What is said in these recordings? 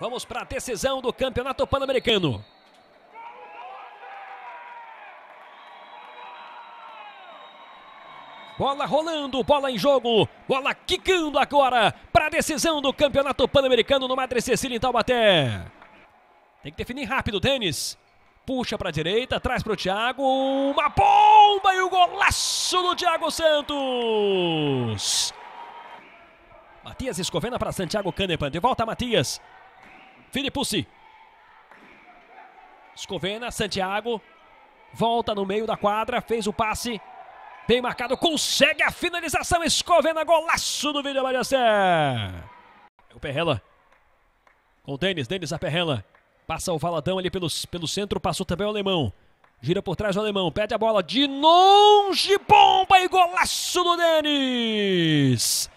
Vamos para a decisão do Campeonato Pan-Americano. Bola rolando, bola em jogo, bola quicando agora para a decisão do Campeonato Pan-Americano no Madre Cecília em Taubaté. Tem que definir rápido, Denis. Puxa para a direita, traz para o Thiago, uma bomba e o golaço do Thiago Santos. Matias Escovena para Santiago Canepan. De volta, Matias. Filipucci. Escovena, Santiago. Volta no meio da quadra, fez o passe. Bem marcado, consegue a finalização. Escovena, golaço do Vila Mariacer. É o Perrela. Com o Denis, Denis a Perrela. Passa o Valadão ali pelo, pelo centro, passou também o Alemão. Gira por trás o Alemão, pede a bola de longe, bomba e golaço do Denis.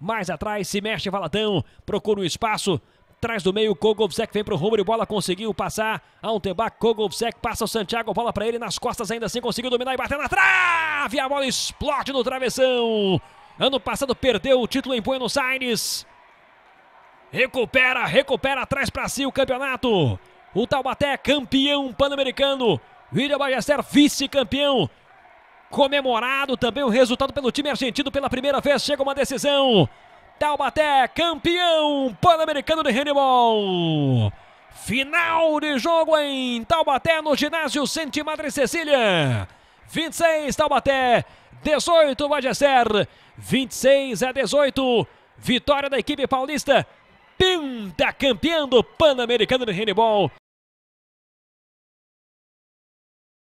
Mais atrás, se mexe Valadão, procura um espaço, Trás do meio, Kogovsek vem pro e bola conseguiu passar. Antebac, Kogovsek passa o Santiago, bola para ele nas costas, ainda assim conseguiu dominar e bater na trave. A bola explode no travessão. Ano passado perdeu o título em Buenos Aires. Recupera, recupera, traz para si o campeonato. O Taubaté campeão pan-americano. William Ballester vice-campeão. Comemorado também o resultado pelo time argentino pela primeira vez. Chega uma decisão. Taubaté, campeão pan-americano de handebol. Final de jogo em Taubaté, no ginásio Sente Madre Cecília. 26 Taubaté, 18 Vagesser, 26 a 18. Vitória da equipe paulista, pentacampeão do Pan-Americano de handebol.